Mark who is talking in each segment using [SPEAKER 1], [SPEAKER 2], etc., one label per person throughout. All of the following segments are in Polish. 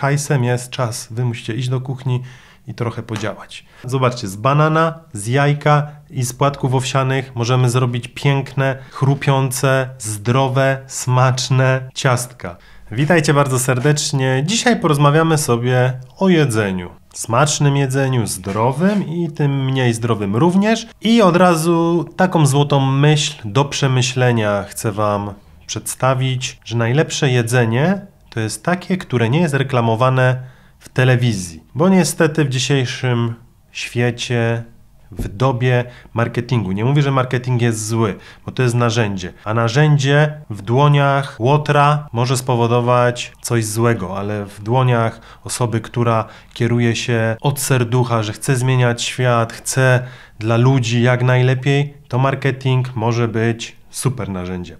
[SPEAKER 1] hajsem jest czas. Wy musicie iść do kuchni i trochę podziałać. Zobaczcie, z banana, z jajka i z płatków owsianych możemy zrobić piękne, chrupiące, zdrowe, smaczne ciastka. Witajcie bardzo serdecznie. Dzisiaj porozmawiamy sobie o jedzeniu. Smacznym jedzeniu, zdrowym i tym mniej zdrowym również. I od razu taką złotą myśl do przemyślenia chcę Wam przedstawić, że najlepsze jedzenie to jest takie, które nie jest reklamowane w telewizji. Bo niestety w dzisiejszym świecie, w dobie marketingu, nie mówię, że marketing jest zły, bo to jest narzędzie, a narzędzie w dłoniach łotra może spowodować coś złego, ale w dłoniach osoby, która kieruje się od serducha, że chce zmieniać świat, chce dla ludzi jak najlepiej, to marketing może być super narzędziem.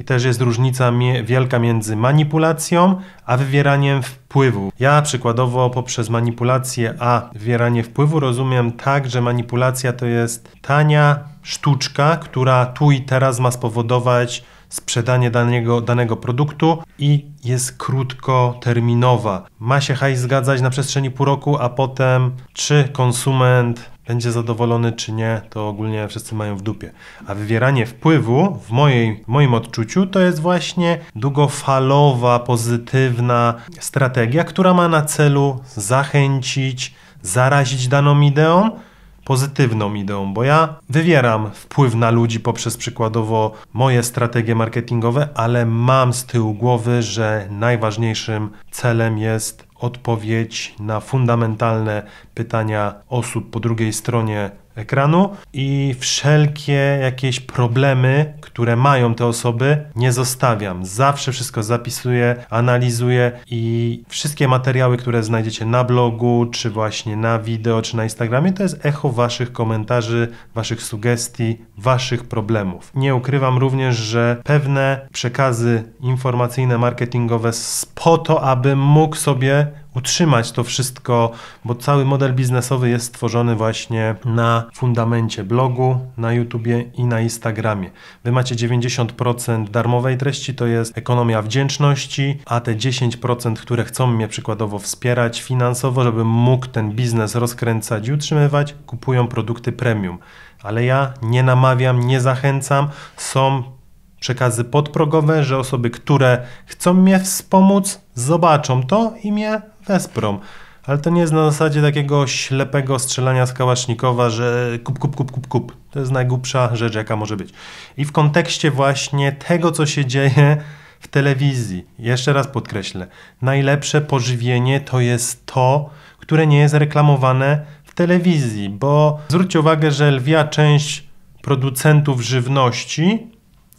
[SPEAKER 1] I też jest różnica wielka między manipulacją a wywieraniem wpływu. Ja przykładowo poprzez manipulację a wywieranie wpływu rozumiem tak, że manipulacja to jest tania sztuczka, która tu i teraz ma spowodować sprzedanie danego, danego produktu i jest krótkoterminowa. Ma się hajs zgadzać na przestrzeni pół roku, a potem czy konsument będzie zadowolony czy nie, to ogólnie wszyscy mają w dupie. A wywieranie wpływu w, mojej, w moim odczuciu to jest właśnie długofalowa, pozytywna strategia, która ma na celu zachęcić, zarazić daną ideą, pozytywną ideą, bo ja wywieram wpływ na ludzi poprzez przykładowo moje strategie marketingowe, ale mam z tyłu głowy, że najważniejszym celem jest odpowiedź na fundamentalne pytania osób po drugiej stronie ekranu i wszelkie jakieś problemy, które mają te osoby, nie zostawiam. Zawsze wszystko zapisuję, analizuję i wszystkie materiały, które znajdziecie na blogu, czy właśnie na wideo, czy na Instagramie, to jest echo waszych komentarzy, waszych sugestii, waszych problemów. Nie ukrywam również, że pewne przekazy informacyjne, marketingowe po to, aby mógł sobie utrzymać to wszystko, bo cały model biznesowy jest stworzony właśnie na fundamencie blogu, na YouTubie i na Instagramie. Wy macie 90% darmowej treści, to jest ekonomia wdzięczności, a te 10%, które chcą mnie przykładowo wspierać finansowo, żebym mógł ten biznes rozkręcać i utrzymywać, kupują produkty premium. Ale ja nie namawiam, nie zachęcam. Są przekazy podprogowe, że osoby, które chcą mnie wspomóc, zobaczą to i mnie Gazprom. Ale to nie jest na zasadzie takiego ślepego strzelania z kałasznikowa, że kup, kup, kup, kup, kup. To jest najgłupsza rzecz, jaka może być. I w kontekście właśnie tego, co się dzieje w telewizji, jeszcze raz podkreślę, najlepsze pożywienie to jest to, które nie jest reklamowane w telewizji, bo zwróćcie uwagę, że lwia część producentów żywności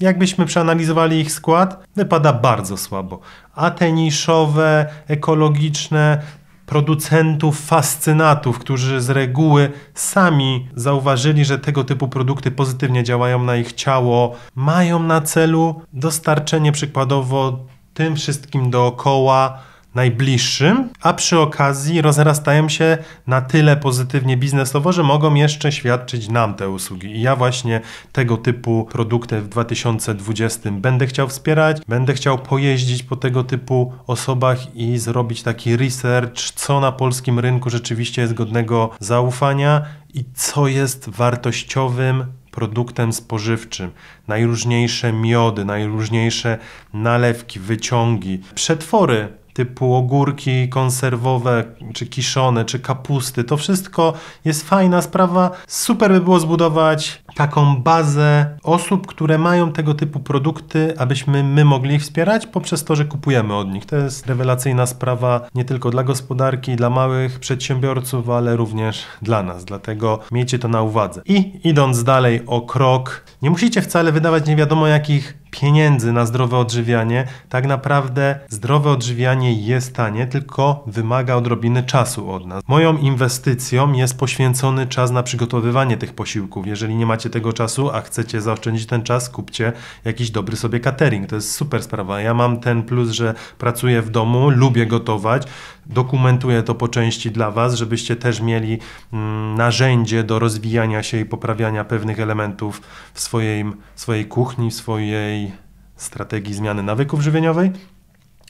[SPEAKER 1] Jakbyśmy przeanalizowali ich skład, wypada bardzo słabo. A te niszowe, ekologiczne, producentów fascynatów, którzy z reguły sami zauważyli, że tego typu produkty pozytywnie działają na ich ciało, mają na celu dostarczenie przykładowo tym wszystkim dookoła najbliższym, a przy okazji rozrastają się na tyle pozytywnie biznesowo, że mogą jeszcze świadczyć nam te usługi. I ja właśnie tego typu produkty w 2020 będę chciał wspierać, będę chciał pojeździć po tego typu osobach i zrobić taki research, co na polskim rynku rzeczywiście jest godnego zaufania i co jest wartościowym produktem spożywczym. Najróżniejsze miody, najróżniejsze nalewki, wyciągi, przetwory typu ogórki konserwowe, czy kiszone, czy kapusty. To wszystko jest fajna sprawa. Super by było zbudować taką bazę osób, które mają tego typu produkty, abyśmy my mogli ich wspierać poprzez to, że kupujemy od nich. To jest rewelacyjna sprawa nie tylko dla gospodarki, dla małych przedsiębiorców, ale również dla nas. Dlatego miejcie to na uwadze. I idąc dalej o krok, nie musicie wcale wydawać nie wiadomo jakich pieniędzy na zdrowe odżywianie. Tak naprawdę zdrowe odżywianie jest tanie, tylko wymaga odrobiny czasu od nas. Moją inwestycją jest poświęcony czas na przygotowywanie tych posiłków. Jeżeli nie macie macie tego czasu, a chcecie zaoszczędzić ten czas, kupcie jakiś dobry sobie catering. To jest super sprawa. Ja mam ten plus, że pracuję w domu, lubię gotować, dokumentuję to po części dla Was, żebyście też mieli mm, narzędzie do rozwijania się i poprawiania pewnych elementów w swojej, swojej kuchni, w swojej strategii zmiany nawyków żywieniowej.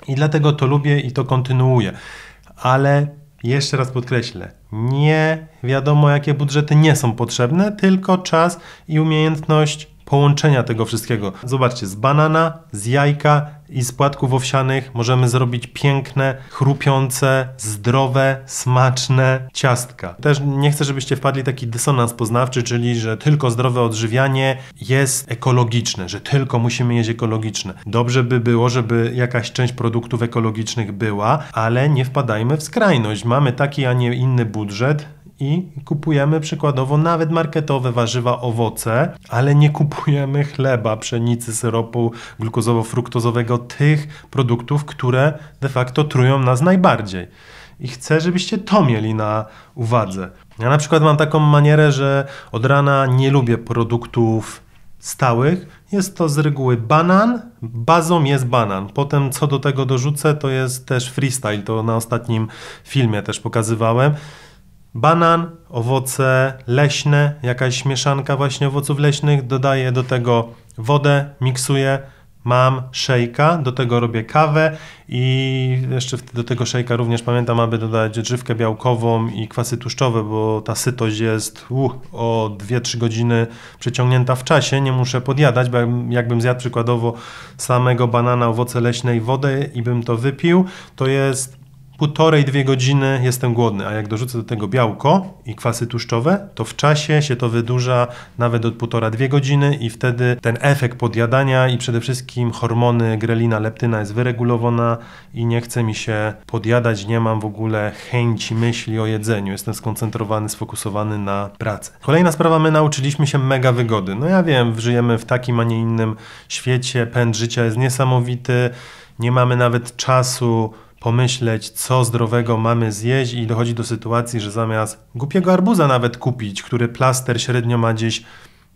[SPEAKER 1] I dlatego to lubię i to kontynuuję. Ale jeszcze raz podkreślę, nie wiadomo, jakie budżety nie są potrzebne, tylko czas i umiejętność połączenia tego wszystkiego. Zobaczcie, z banana, z jajka i z płatków owsianych możemy zrobić piękne, chrupiące, zdrowe, smaczne ciastka. Też nie chcę, żebyście wpadli taki dysonans poznawczy, czyli że tylko zdrowe odżywianie jest ekologiczne, że tylko musimy jeść ekologiczne. Dobrze by było, żeby jakaś część produktów ekologicznych była, ale nie wpadajmy w skrajność. Mamy taki, a nie inny budżet i kupujemy przykładowo nawet marketowe warzywa, owoce, ale nie kupujemy chleba, pszenicy, syropu glukozowo-fruktozowego, tych produktów, które de facto trują nas najbardziej. I chcę, żebyście to mieli na uwadze. Ja na przykład mam taką manierę, że od rana nie lubię produktów stałych. Jest to z reguły banan, bazą jest banan. Potem co do tego dorzucę, to jest też freestyle, to na ostatnim filmie też pokazywałem banan, owoce leśne, jakaś mieszanka właśnie owoców leśnych, dodaję do tego wodę, miksuję, mam szejka, do tego robię kawę i jeszcze do tego szejka również pamiętam, aby dodać drzewkę białkową i kwasy tłuszczowe, bo ta sytość jest uh, o 2-3 godziny przeciągnięta w czasie, nie muszę podjadać, bo jakbym zjadł przykładowo samego banana, owoce leśne i wodę i bym to wypił, to jest półtorej, dwie godziny jestem głodny, a jak dorzucę do tego białko i kwasy tłuszczowe, to w czasie się to wydłuża nawet od półtora, dwie godziny i wtedy ten efekt podjadania i przede wszystkim hormony grelina, leptyna jest wyregulowana i nie chce mi się podjadać, nie mam w ogóle chęci myśli o jedzeniu, jestem skoncentrowany, sfokusowany na pracę. Kolejna sprawa, my nauczyliśmy się mega wygody. No ja wiem, żyjemy w takim, a nie innym świecie, pęd życia jest niesamowity, nie mamy nawet czasu pomyśleć, co zdrowego mamy zjeść i dochodzi do sytuacji, że zamiast głupiego arbuza nawet kupić, który plaster średnio ma gdzieś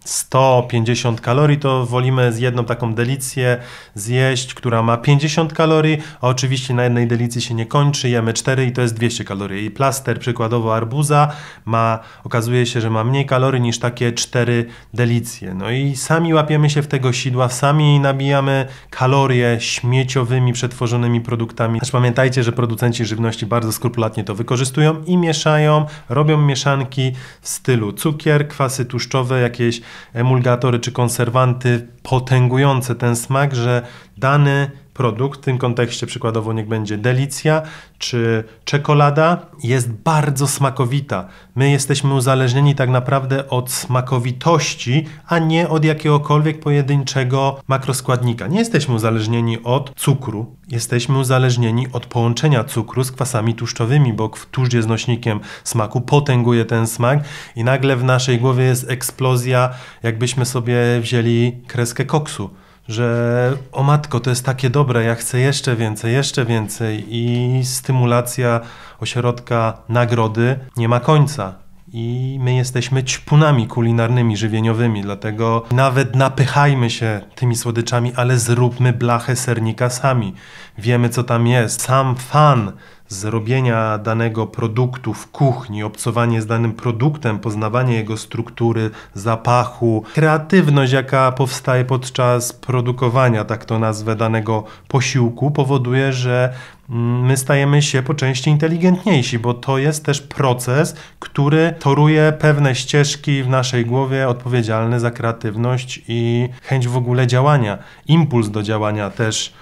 [SPEAKER 1] 150 kalorii, to wolimy z jedną taką delicję zjeść, która ma 50 kalorii, a oczywiście na jednej delicji się nie kończy, jemy 4 i to jest 200 kalorii. I plaster przykładowo arbuza ma, okazuje się, że ma mniej kalorii niż takie 4 delicje. No i sami łapiemy się w tego sidła, sami nabijamy kalorie śmieciowymi, przetworzonymi produktami. Też pamiętajcie, że producenci żywności bardzo skrupulatnie to wykorzystują i mieszają, robią mieszanki w stylu cukier, kwasy tłuszczowe, jakieś emulgatory czy konserwanty potęgujące ten smak, że dany produkt, w tym kontekście przykładowo niech będzie delicja czy czekolada, jest bardzo smakowita. My jesteśmy uzależnieni tak naprawdę od smakowitości, a nie od jakiegokolwiek pojedynczego makroskładnika. Nie jesteśmy uzależnieni od cukru, jesteśmy uzależnieni od połączenia cukru z kwasami tłuszczowymi, bo tłuszcz jest nośnikiem smaku, potęguje ten smak i nagle w naszej głowie jest eksplozja, jakbyśmy sobie wzięli kreskę koksu że o matko, to jest takie dobre, ja chcę jeszcze więcej, jeszcze więcej i stymulacja ośrodka nagrody nie ma końca. I my jesteśmy ćpunami kulinarnymi, żywieniowymi, dlatego nawet napychajmy się tymi słodyczami, ale zróbmy blachę sernika sami. Wiemy, co tam jest. Sam fan zrobienia danego produktu w kuchni, obcowanie z danym produktem, poznawanie jego struktury, zapachu, kreatywność, jaka powstaje podczas produkowania, tak to nazwę, danego posiłku, powoduje, że mm, my stajemy się po części inteligentniejsi, bo to jest też proces, który toruje pewne ścieżki w naszej głowie odpowiedzialne za kreatywność i chęć w ogóle działania, impuls do działania też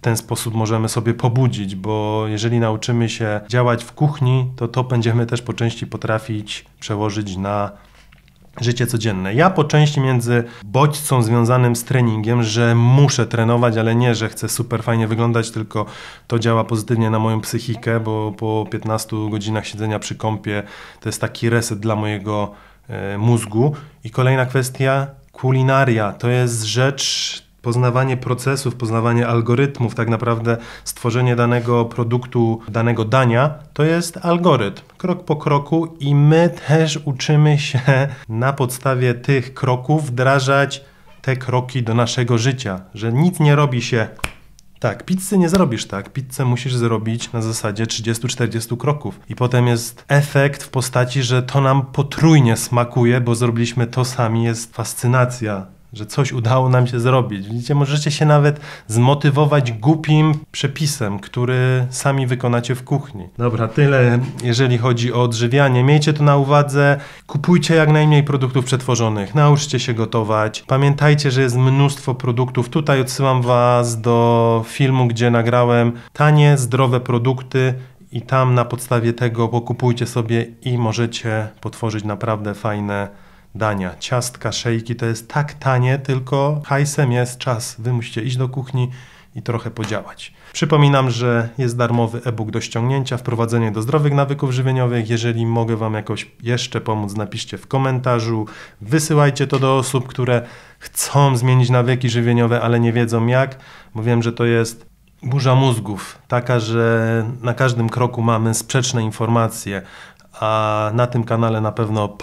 [SPEAKER 1] w ten sposób możemy sobie pobudzić, bo jeżeli nauczymy się działać w kuchni, to to będziemy też po części potrafić przełożyć na życie codzienne. Ja po części między bodźcą związanym z treningiem, że muszę trenować, ale nie, że chcę super fajnie wyglądać, tylko to działa pozytywnie na moją psychikę, bo po 15 godzinach siedzenia przy kąpie to jest taki reset dla mojego e, mózgu. I kolejna kwestia, kulinaria. To jest rzecz poznawanie procesów, poznawanie algorytmów, tak naprawdę stworzenie danego produktu, danego dania, to jest algorytm, krok po kroku i my też uczymy się na podstawie tych kroków wdrażać te kroki do naszego życia, że nic nie robi się tak, pizzy nie zrobisz tak. Pizzę musisz zrobić na zasadzie 30-40 kroków. I potem jest efekt w postaci, że to nam potrójnie smakuje, bo zrobiliśmy to sami. Jest fascynacja że coś udało nam się zrobić. Widzicie, możecie się nawet zmotywować głupim przepisem, który sami wykonacie w kuchni. Dobra, tyle jeżeli chodzi o odżywianie. Miejcie to na uwadze. Kupujcie jak najmniej produktów przetworzonych. Nauczcie się gotować. Pamiętajcie, że jest mnóstwo produktów. Tutaj odsyłam Was do filmu, gdzie nagrałem tanie, zdrowe produkty i tam na podstawie tego pokupujcie sobie i możecie potworzyć naprawdę fajne dania. Ciastka, szejki to jest tak tanie, tylko hajsem jest czas. Wy musicie iść do kuchni i trochę podziałać. Przypominam, że jest darmowy e-book do ściągnięcia, wprowadzenie do zdrowych nawyków żywieniowych. Jeżeli mogę Wam jakoś jeszcze pomóc, napiszcie w komentarzu. Wysyłajcie to do osób, które chcą zmienić nawyki żywieniowe, ale nie wiedzą jak, bo wiem, że to jest burza mózgów, taka, że na każdym kroku mamy sprzeczne informacje, a na tym kanale na pewno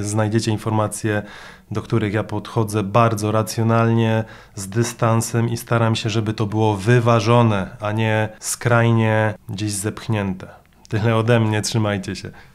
[SPEAKER 1] znajdziecie informacje, do których ja podchodzę bardzo racjonalnie, z dystansem i staram się, żeby to było wyważone, a nie skrajnie gdzieś zepchnięte. Tyle ode mnie, trzymajcie się.